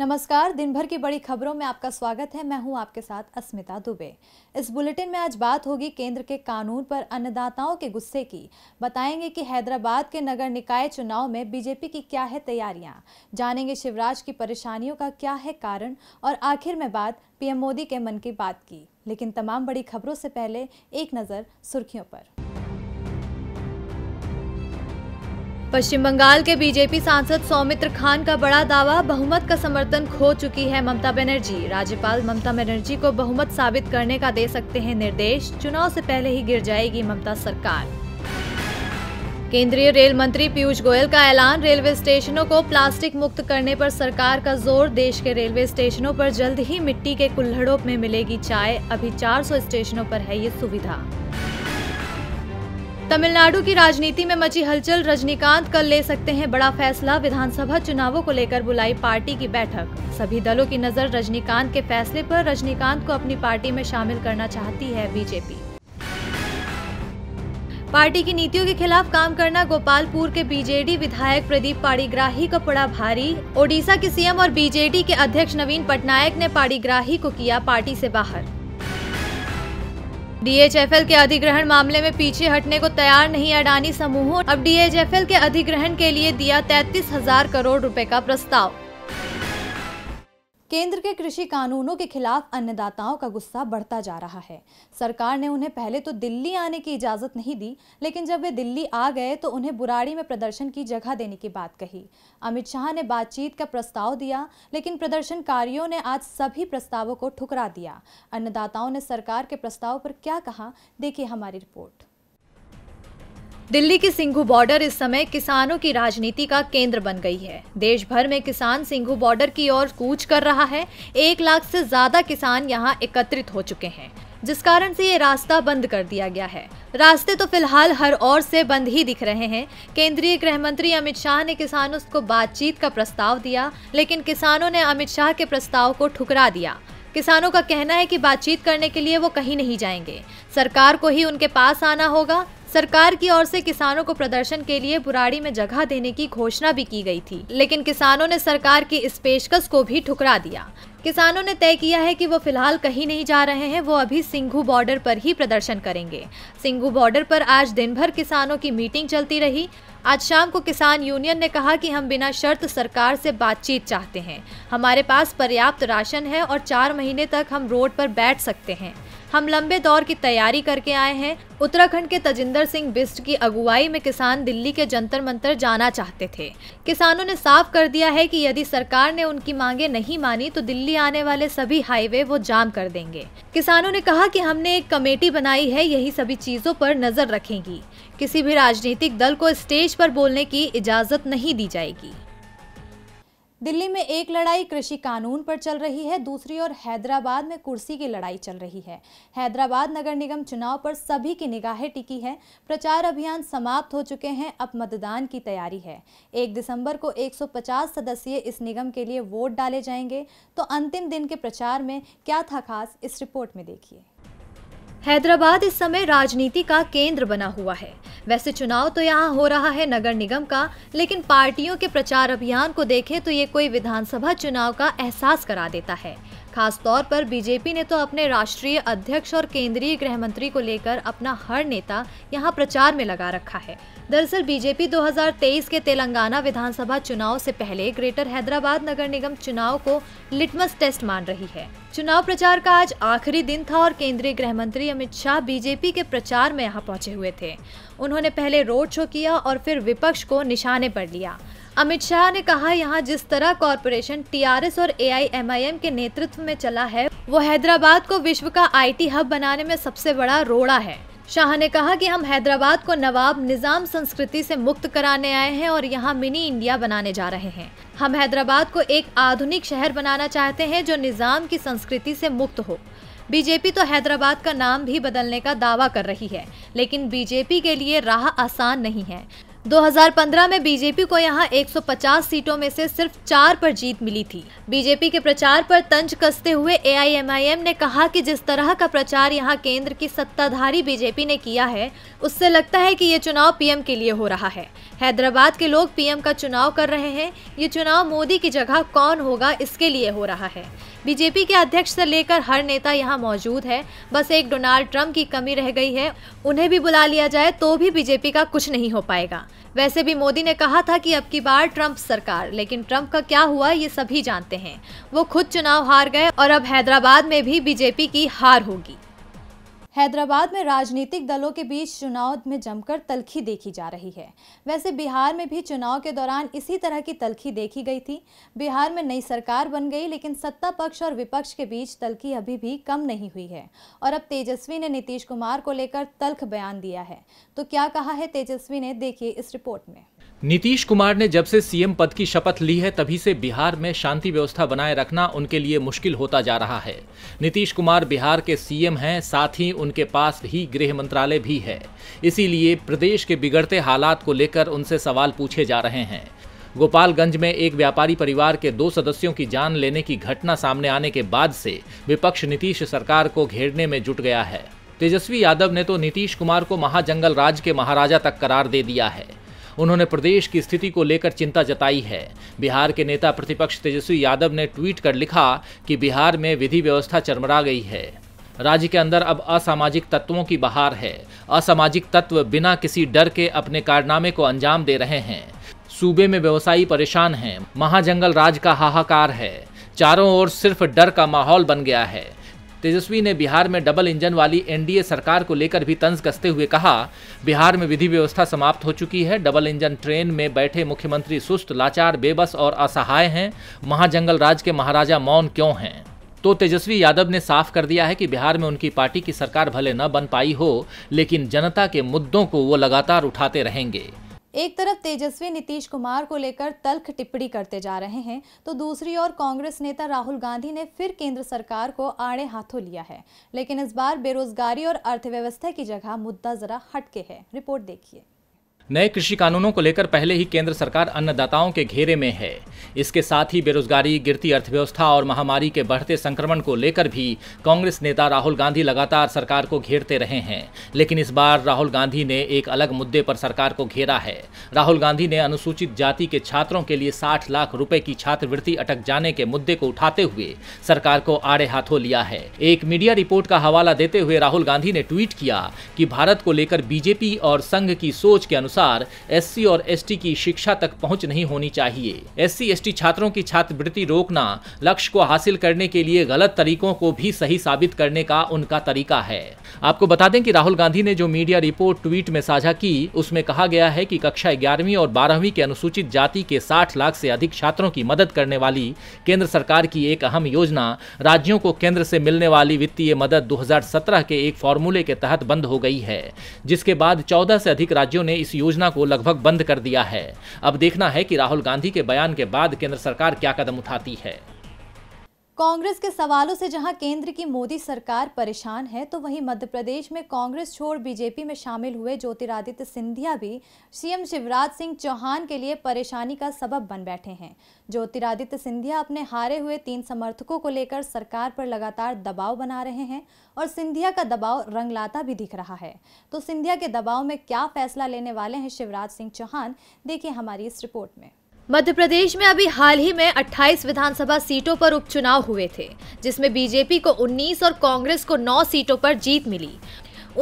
नमस्कार दिन भर की बड़ी खबरों में आपका स्वागत है मैं हूं आपके साथ अस्मिता दुबे इस बुलेटिन में आज बात होगी केंद्र के कानून पर अन्नदाताओं के गुस्से की बताएंगे कि हैदराबाद के नगर निकाय चुनाव में बीजेपी की क्या है तैयारियां जानेंगे शिवराज की परेशानियों का क्या है कारण और आखिर में बात पीएम मोदी के मन की बात की लेकिन तमाम बड़ी खबरों से पहले एक नज़र सुर्खियों पर पश्चिम बंगाल के बीजेपी सांसद सौमित्र खान का बड़ा दावा बहुमत का समर्थन खो चुकी है ममता बनर्जी राज्यपाल ममता बनर्जी को बहुमत साबित करने का दे सकते हैं निर्देश चुनाव से पहले ही गिर जाएगी ममता सरकार केंद्रीय रेल मंत्री पीयूष गोयल का ऐलान रेलवे स्टेशनों को प्लास्टिक मुक्त करने पर सरकार का जोर देश के रेलवे स्टेशनों पर जल्द ही मिट्टी के कुल्हड़ों में मिलेगी चाय अभी 400 स्टेशनों पर है ये सुविधा तमिलनाडु की राजनीति में मची हलचल रजनीकांत कल ले सकते हैं बड़ा फैसला विधानसभा चुनावों को लेकर बुलाई पार्टी की बैठक सभी दलों की नजर रजनीकांत के फैसले पर रजनीकांत को अपनी पार्टी में शामिल करना चाहती है बीजेपी पार्टी की नीतियों के खिलाफ काम करना गोपालपुर के बीजेडी विधायक प्रदीप पाड़ीग्राही को पड़ा भारी ओडिशा के सीएम और बीजेडी के अध्यक्ष नवीन पटनायक ने पाड़ीग्राही को किया पार्टी से बाहर डीएचएफएल के अधिग्रहण मामले में पीछे हटने को तैयार नहीं अडानी समूहों अब डीएचएफएल के अधिग्रहण के लिए दिया तैतीस हजार करोड़ रुपए का प्रस्ताव केंद्र के कृषि कानूनों के खिलाफ अन्नदाताओं का गुस्सा बढ़ता जा रहा है सरकार ने उन्हें पहले तो दिल्ली आने की इजाज़त नहीं दी लेकिन जब वे दिल्ली आ गए तो उन्हें बुराड़ी में प्रदर्शन की जगह देने की बात कही अमित शाह ने बातचीत का प्रस्ताव दिया लेकिन प्रदर्शनकारियों ने आज सभी प्रस्तावों को ठुकरा दिया अन्नदाताओं ने सरकार के प्रस्ताव पर क्या कहा देखिए हमारी रिपोर्ट दिल्ली की सिंघू बॉर्डर इस समय किसानों की राजनीति का केंद्र बन गई है देश भर में किसान सिंघू बॉर्डर की ओर कूच कर रहा है एक लाख से ज्यादा किसान यहां एकत्रित हो चुके हैं जिस कारण से ये रास्ता बंद कर दिया गया है रास्ते तो फिलहाल हर ओर से बंद ही दिख रहे हैं केंद्रीय गृह मंत्री अमित शाह ने किसानों को बातचीत का प्रस्ताव दिया लेकिन किसानों ने अमित शाह के प्रस्ताव को ठुकरा दिया किसानों का कहना है कि बातचीत करने के लिए वो कहीं नहीं जाएंगे सरकार को ही उनके पास आना होगा सरकार की ओर से किसानों को प्रदर्शन के लिए बुराड़ी में जगह देने की घोषणा भी की गई थी लेकिन किसानों ने सरकार की इस पेशकश को भी ठुकरा दिया किसानों ने तय किया है कि वो फिलहाल कहीं नहीं जा रहे हैं वो अभी सिंघू बॉर्डर पर ही प्रदर्शन करेंगे सिंघू बॉर्डर पर आज दिन भर किसानों की मीटिंग चलती रही आज शाम को किसान यूनियन ने कहा कि हम बिना शर्त सरकार से बातचीत चाहते हैं हमारे पास पर्याप्त राशन है और चार महीने तक हम रोड पर बैठ सकते हैं हम लंबे दौर की तैयारी करके आए हैं उत्तराखंड के तजिंदर सिंह बिस्ट की अगुवाई में किसान दिल्ली के जंतर मंतर जाना चाहते थे किसानों ने साफ कर दिया है कि यदि सरकार ने उनकी मांगे नहीं मानी तो दिल्ली आने वाले सभी हाईवे वो जाम कर देंगे किसानों ने कहा कि हमने एक कमेटी बनाई है यही सभी चीजों पर नजर रखेगी किसी भी राजनीतिक दल को स्टेज पर बोलने की इजाजत नहीं दी जाएगी दिल्ली में एक लड़ाई कृषि कानून पर चल रही है दूसरी ओर हैदराबाद में कुर्सी की लड़ाई चल रही है हैदराबाद नगर निगम चुनाव पर सभी की निगाहें टिकी हैं प्रचार अभियान समाप्त हो चुके हैं अब मतदान की तैयारी है एक दिसंबर को 150 सदस्यीय इस निगम के लिए वोट डाले जाएंगे तो अंतिम दिन के प्रचार में क्या था खास इस रिपोर्ट में देखिए हैदराबाद इस समय राजनीति का केंद्र बना हुआ है वैसे चुनाव तो यहाँ हो रहा है नगर निगम का लेकिन पार्टियों के प्रचार अभियान को देखें तो ये कोई विधानसभा चुनाव का एहसास करा देता है खास तौर पर बीजेपी ने तो अपने राष्ट्रीय अध्यक्ष और केंद्रीय गृह मंत्री को लेकर अपना हर नेता यहाँ प्रचार में लगा रखा है दरअसल बीजेपी 2023 के तेलंगाना विधानसभा चुनाव से पहले ग्रेटर हैदराबाद नगर निगम चुनाव को लिटमस टेस्ट मान रही है चुनाव प्रचार का आज आखिरी दिन था और केंद्रीय गृह मंत्री अमित शाह बीजेपी के प्रचार में यहाँ पहुंचे हुए थे उन्होंने पहले रोड शो किया और फिर विपक्ष को निशाने पर लिया अमित शाह ने कहा यहाँ जिस तरह कॉरपोरेशन टीआरएस और एआईएमआईएम के नेतृत्व में चला है वो हैदराबाद को विश्व का आईटी हब बनाने में सबसे बड़ा रोड़ा है शाह ने कहा कि हम हैदराबाद को नवाब निज़ाम संस्कृति से मुक्त कराने आए हैं और यहाँ मिनी इंडिया बनाने जा रहे हैं हम हैदराबाद को एक आधुनिक शहर बनाना चाहते हैं जो निज़ाम की संस्कृति से मुक्त हो बीजेपी तो हैदराबाद का नाम भी बदलने का दावा कर रही है लेकिन बीजेपी के लिए राह आसान नहीं है 2015 में बीजेपी को यहां 150 सीटों में से सिर्फ चार पर जीत मिली थी बीजेपी के प्रचार पर तंज कसते हुए एआईएमआईएम ने कहा कि जिस तरह का प्रचार यहां केंद्र की सत्ताधारी बीजेपी ने किया है उससे लगता है कि ये चुनाव पीएम के लिए हो रहा है हैदराबाद के लोग पीएम का चुनाव कर रहे हैं ये चुनाव मोदी की जगह कौन होगा इसके लिए हो रहा है बीजेपी के अध्यक्ष से लेकर हर नेता यहाँ मौजूद है बस एक डोनाल्ड ट्रंप की कमी रह गई है उन्हें भी बुला लिया जाए तो भी बीजेपी का कुछ नहीं हो पाएगा वैसे भी मोदी ने कहा था कि अब की बार ट्रंप सरकार लेकिन ट्रंप का क्या हुआ ये सभी जानते हैं वो खुद चुनाव हार गए और अब हैदराबाद में भी बीजेपी की हार होगी हैदराबाद में राजनीतिक दलों के बीच चुनाव में जमकर तलखी देखी जा रही है वैसे बिहार में भी चुनाव के दौरान इसी तरह की तलखी देखी गई थी बिहार में नई सरकार बन गई लेकिन सत्ता पक्ष और विपक्ष के बीच तलखी अभी भी कम नहीं हुई है और अब तेजस्वी ने नीतीश कुमार को लेकर तल्ख बयान दिया है तो क्या कहा है तेजस्वी ने देखिए इस रिपोर्ट में नीतीश कुमार ने जब से सीएम पद की शपथ ली है तभी से बिहार में शांति व्यवस्था बनाए रखना उनके लिए मुश्किल होता जा रहा है नीतीश कुमार बिहार के सीएम हैं साथ ही उनके पास ही गृह मंत्रालय भी है इसीलिए प्रदेश के बिगड़ते हालात को लेकर उनसे सवाल पूछे जा रहे हैं गोपालगंज में एक व्यापारी परिवार के दो सदस्यों की जान लेने की घटना सामने आने के बाद से विपक्ष नीतीश सरकार को घेरने में जुट गया है तेजस्वी यादव ने तो नीतीश कुमार को महाजंगल राज के महाराजा तक करार दे दिया है उन्होंने प्रदेश की स्थिति को लेकर चिंता जताई है बिहार के नेता प्रतिपक्ष तेजस्वी यादव ने ट्वीट कर लिखा कि बिहार में विधि व्यवस्था चरमरा गई है राज्य के अंदर अब असामाजिक तत्वों की बहार है असामाजिक तत्व बिना किसी डर के अपने कारनामे को अंजाम दे रहे हैं सूबे में व्यवसायी परेशान हैं महाजंगल राज का हाहाकार है चारों ओर सिर्फ डर का माहौल बन गया है तेजस्वी ने बिहार में डबल इंजन वाली एनडीए सरकार को लेकर भी तंज कसते हुए कहा बिहार में विधि व्यवस्था समाप्त हो चुकी है डबल इंजन ट्रेन में बैठे मुख्यमंत्री सुस्त लाचार बेबस और असहाय हैं महाजंगल राज के महाराजा मौन क्यों हैं तो तेजस्वी यादव ने साफ कर दिया है कि बिहार में उनकी पार्टी की सरकार भले न बन पाई हो लेकिन जनता के मुद्दों को वो लगातार उठाते रहेंगे एक तरफ तेजस्वी नीतीश कुमार को लेकर तल्ख टिप्पणी करते जा रहे हैं तो दूसरी ओर कांग्रेस नेता राहुल गांधी ने फिर केंद्र सरकार को आड़े हाथों लिया है लेकिन इस बार बेरोजगारी और अर्थव्यवस्था की जगह मुद्दा जरा हटके है रिपोर्ट देखिए नए कृषि कानूनों को लेकर पहले ही केंद्र सरकार अन्नदाताओं के घेरे में है इसके साथ ही बेरोजगारी गिरती अर्थव्यवस्था और महामारी के बढ़ते संक्रमण को लेकर भी कांग्रेस नेता राहुल गांधी लगातार सरकार को घेरते रहे हैं लेकिन इस बार राहुल गांधी ने एक अलग मुद्दे पर सरकार को घेरा है राहुल गांधी ने अनुसूचित जाति के छात्रों के लिए साठ लाख रुपए की छात्रवृत्ति अटक जाने के मुद्दे को उठाते हुए सरकार को आड़े हाथों लिया है एक मीडिया रिपोर्ट का हवाला देते हुए राहुल गांधी ने ट्वीट किया कि भारत को लेकर बीजेपी और संघ की सोच के अनुसार अनुसार एससी और एसटी की शिक्षा तक पहुंच नहीं होनी चाहिए एससी एसटी छात्रों की छात्रवृत्ति रोकना लक्ष्य को हासिल करने के लिए गलत तरीकों को भी सही साबित करने का उनका तरीका है आपको बता दें कि राहुल गांधी ने जो मीडिया रिपोर्ट ट्वीट में साझा की उसमें कहा गया है कि कक्षा ग्यारहवीं और बारहवीं के अनुसूचित जाति के साठ लाख से अधिक छात्रों की मदद करने वाली केंद्र सरकार की एक अहम योजना राज्यों को केंद्र से मिलने वाली वित्तीय मदद 2017 के एक फॉर्मूले के तहत बंद हो गई है जिसके बाद 14 से अधिक राज्यों ने इस योजना योजना को लगभग बंद कर दिया है अब देखना है कि राहुल गांधी के बयान के बाद केंद्र सरकार क्या कदम उठाती है कांग्रेस के सवालों से जहां केंद्र की मोदी सरकार परेशान है तो वहीं मध्य प्रदेश में कांग्रेस छोड़ बीजेपी में शामिल हुए ज्योतिरादित्य सिंधिया भी सीएम शिवराज सिंह चौहान के लिए परेशानी का सबब बन बैठे हैं ज्योतिरादित्य सिंधिया अपने हारे हुए तीन समर्थकों को लेकर सरकार पर लगातार दबाव बना रहे हैं और सिंधिया का दबाव रंगलाता भी दिख रहा है तो सिंधिया के दबाव में क्या फैसला लेने वाले हैं शिवराज सिंह चौहान देखिए हमारी इस रिपोर्ट में मध्य प्रदेश में अभी हाल ही में 28 विधानसभा सीटों पर उपचुनाव हुए थे जिसमें बीजेपी को 19 और कांग्रेस को 9 सीटों पर जीत मिली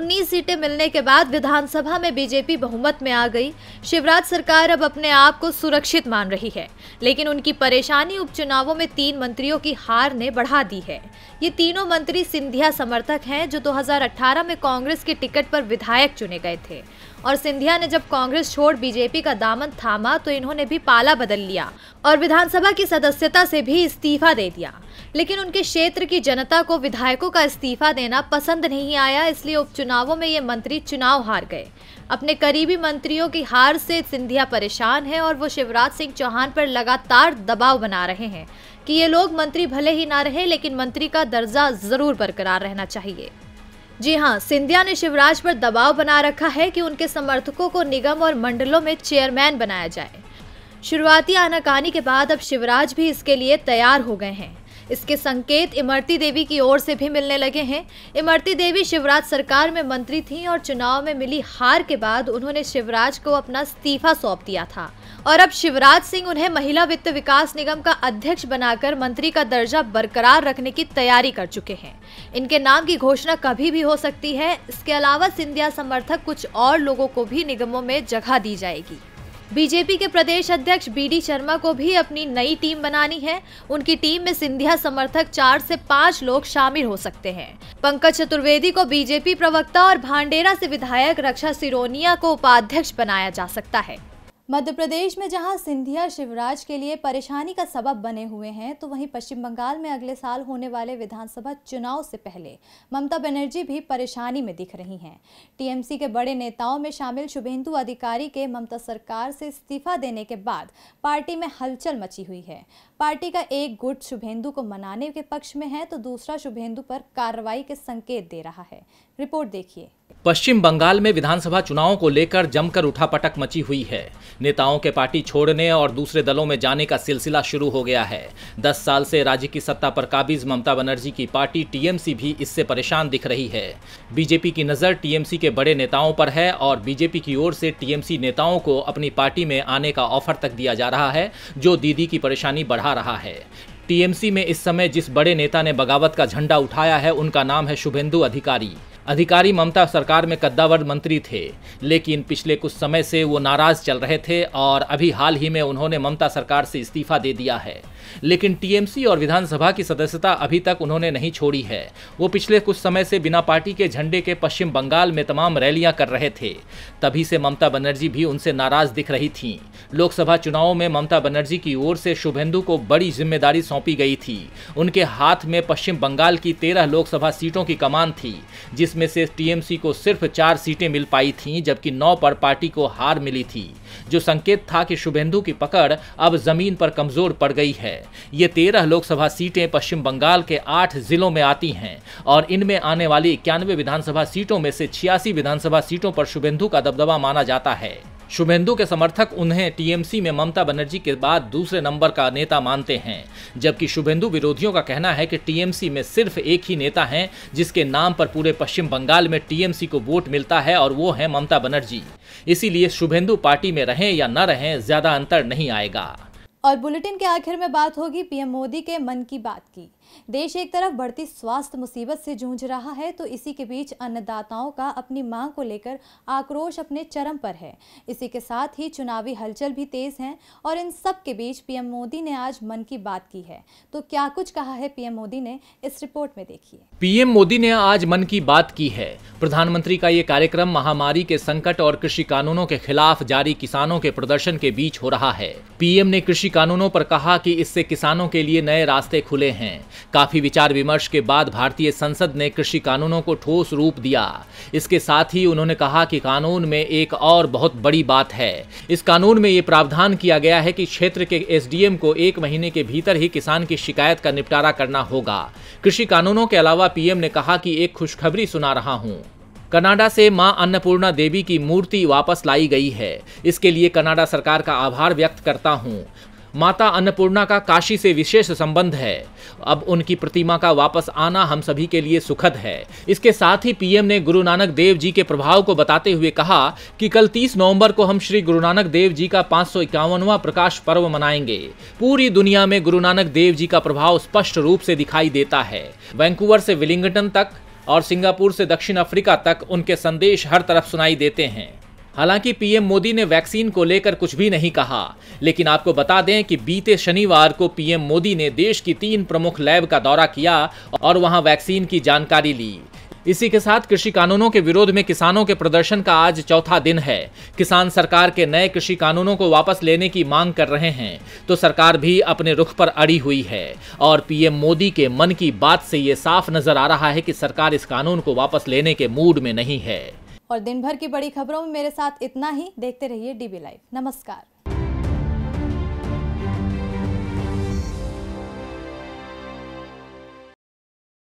19 सीटें मिलने के बाद विधानसभा में बीजेपी बहुमत में आ गई शिवराज सरकार अब अपने आप को सुरक्षित मान रही है लेकिन उनकी परेशानी उपचुनावों में तीन मंत्रियों की हार ने बढ़ा दी है ये तीनों मंत्री सिंधिया समर्थक हैं जो 2018 में कांग्रेस के टिकट पर विधायक चुने गए थे और सिंधिया ने जब कांग्रेस छोड़ बीजेपी का दामन थामा तो इन्होंने भी पाला बदल लिया और विधानसभा की सदस्यता से भी इस्तीफा दे दिया लेकिन उनके क्षेत्र की जनता को विधायकों का इस्तीफा देना पसंद नहीं आया इसलिए उपचुनावों में ये मंत्री चुनाव हार गए अपने करीबी मंत्रियों की हार से सिंधिया परेशान है और वो शिवराज सिंह चौहान पर लगातार दबाव बना रहे हैं कि ये लोग मंत्री भले ही ना रहे लेकिन मंत्री का दर्जा जरूर बरकरार रहना चाहिए जी हाँ सिंधिया ने शिवराज पर दबाव बना रखा है कि उनके समर्थकों को निगम और मंडलों में चेयरमैन बनाया जाए शुरुआती आनाकानी के बाद अब शिवराज भी इसके लिए तैयार हो गए हैं इसके संकेत इमरती देवी की ओर से भी मिलने लगे हैं इमरती देवी शिवराज सरकार में मंत्री थीं और चुनाव में मिली हार के बाद उन्होंने शिवराज को अपना इस्तीफा सौंप दिया था और अब शिवराज सिंह उन्हें महिला वित्त विकास निगम का अध्यक्ष बनाकर मंत्री का दर्जा बरकरार रखने की तैयारी कर चुके हैं इनके नाम की घोषणा कभी भी हो सकती है इसके अलावा सिंधिया समर्थक कुछ और लोगों को भी निगमों में जगह दी जाएगी बीजेपी के प्रदेश अध्यक्ष बीडी शर्मा को भी अपनी नई टीम बनानी है उनकी टीम में सिंधिया समर्थक चार से पाँच लोग शामिल हो सकते हैं पंकज चतुर्वेदी को बीजेपी प्रवक्ता और भांडेरा से विधायक रक्षा सिरोनिया को उपाध्यक्ष बनाया जा सकता है मध्य प्रदेश में जहां सिंधिया शिवराज के लिए परेशानी का सबब बने हुए हैं तो वहीं पश्चिम बंगाल में अगले साल होने वाले विधानसभा चुनाव से पहले ममता बनर्जी भी परेशानी में दिख रही हैं टीएमसी के बड़े नेताओं में शामिल शुभेंदु अधिकारी के ममता सरकार से इस्तीफा देने के बाद पार्टी में हलचल मची हुई है पार्टी का एक गुट शुभेंदु को मनाने के पक्ष में है तो दूसरा शुभेंदु पर कार्रवाई के संकेत दे रहा है रिपोर्ट देखिए पश्चिम बंगाल में विधानसभा चुनावों को लेकर जमकर उठापटक मची हुई है नेताओं के पार्टी छोड़ने और दूसरे दलों में जाने का सिलसिला शुरू हो गया है दस साल से राज्य की सत्ता पर काबिज ममता बनर्जी की पार्टी टीएमसी भी इससे परेशान दिख रही है बीजेपी की नज़र टीएमसी के बड़े नेताओं पर है और बीजेपी की ओर से टीएमसी नेताओं को अपनी पार्टी में आने का ऑफर तक दिया जा रहा है जो दीदी की परेशानी बढ़ा रहा है टीएमसी में इस समय जिस बड़े नेता ने बगावत का झंडा उठाया है उनका नाम है शुभेंदु अधिकारी अधिकारी ममता सरकार में कद्दावर मंत्री थे लेकिन पिछले कुछ समय से वो नाराज चल रहे थे और अभी हाल ही में उन्होंने ममता सरकार से इस्तीफा दे दिया है लेकिन टीएमसी और विधानसभा की सदस्यता अभी तक उन्होंने नहीं छोड़ी है वो पिछले कुछ समय से बिना पार्टी के झंडे के पश्चिम बंगाल में तमाम रैलियां कर रहे थे तभी से ममता बनर्जी भी उनसे नाराज दिख रही थी लोकसभा चुनाव में ममता बनर्जी की ओर से शुभेंदु को बड़ी जिम्मेदारी सौंपी गई थी उनके हाथ में पश्चिम बंगाल की तेरह लोकसभा सीटों की कमान थी जिस 2019 में से टीएमसी को सिर्फ चार सीटें मिल पाई थीं जबकि नौ पर पार्टी को हार मिली थी जो संकेत था कि शुभेंदु की पकड़ अब जमीन पर कमजोर पड़ गई है ये तेरह लोकसभा सीटें पश्चिम बंगाल के आठ जिलों में आती हैं और इनमें आने वाली इक्यानवे विधानसभा सीटों में से छियासी विधानसभा सीटों पर शुभेंदु का दबदबा माना जाता है शुभेंदु के समर्थक उन्हें टीएमसी में ममता बनर्जी के बाद दूसरे नंबर का नेता मानते हैं जबकि शुभेंदु विरोधियों का कहना है कि टीएमसी में सिर्फ एक ही नेता हैं जिसके नाम पर पूरे पश्चिम बंगाल में टीएमसी को वोट मिलता है और वो है ममता बनर्जी इसीलिए शुभेंदु पार्टी में रहें या न रहें ज्यादा अंतर नहीं आएगा और बुलेटिन के आखिर में बात होगी पीएम मोदी के मन की बात की देश एक तरफ बढ़ती स्वास्थ्य मुसीबत से जूझ रहा है तो इसी के बीच अन्नदाताओं का अपनी मांग को लेकर आक्रोश अपने चरम पर है इसी के साथ ही चुनावी हलचल भी तेज है और इन सब के बीच पीएम मोदी ने आज मन की बात की है तो क्या कुछ कहा है पीएम मोदी ने इस रिपोर्ट में देखिए पीएम मोदी ने आज मन की बात की है प्रधानमंत्री का ये कार्यक्रम महामारी के संकट और कृषि कानूनों के खिलाफ जारी किसानों के प्रदर्शन के बीच हो रहा है पीएम ने कृषि कानूनों पर कहा कि इससे किसानों के लिए नए रास्ते खुले हैं काफी विचार विमर्श के बाद भारतीय संसद ने कृषि कानूनों को ठोस रूप दिया इसके साथ ही उन्होंने कहा कि कानून में एक और बहुत बड़ी बात है इस कानून में ये प्रावधान किया गया है कि क्षेत्र के एसडीएम को एक महीने के भीतर ही किसान की शिकायत का निपटारा करना होगा कृषि कानूनों के अलावा पीएम ने कहा कि एक खुशखबरी सुना रहा हूँ कनाडा से मां अन्नपूर्णा देवी की मूर्ति वापस लाई गई है इसके लिए कनाडा सरकार का आभार व्यक्त करता हूं माता अन्नपूर्णा का काशी से विशेष संबंध है अब उनकी प्रतिमा का वापस आना हम सभी के लिए सुखद है इसके साथ ही पीएम ने गुरु नानक देव जी के प्रभाव को बताते हुए कहा कि कल 30 नवंबर को हम श्री गुरु नानक देव जी का पांच प्रकाश पर्व मनाएंगे पूरी दुनिया में गुरु नानक देव जी का प्रभाव स्पष्ट रूप से दिखाई देता है वैंकूवर से विलिंगटन तक और सिंगापुर से दक्षिण अफ्रीका तक उनके संदेश हर तरफ सुनाई देते हैं हालांकि पीएम मोदी ने वैक्सीन को लेकर कुछ भी नहीं कहा लेकिन आपको बता दें कि बीते शनिवार को पीएम मोदी ने देश की तीन प्रमुख लैब का दौरा किया और वहां वैक्सीन की जानकारी ली इसी के साथ कृषि कानूनों के विरोध में किसानों के प्रदर्शन का आज चौथा दिन है किसान सरकार के नए कृषि कानूनों को वापस लेने की मांग कर रहे हैं तो सरकार भी अपने रुख पर अड़ी हुई है और पीएम मोदी के मन की बात से ये साफ नजर आ रहा है कि सरकार इस कानून को वापस लेने के मूड में नहीं है और दिन भर की बड़ी खबरों में मेरे साथ इतना ही देखते रहिए डीबी लाइव नमस्कार